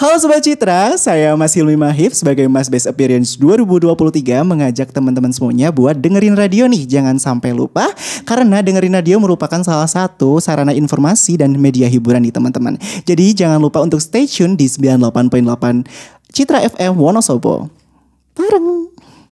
Halo Sobat Citra, saya Mas Hilmi Mahif sebagai Mas Best Appearance 2023 mengajak teman-teman semuanya buat dengerin radio nih. Jangan sampai lupa karena dengerin radio merupakan salah satu sarana informasi dan media hiburan nih teman-teman. Jadi jangan lupa untuk stay tune di 98.8 Citra FM Wonosobo. Bareng!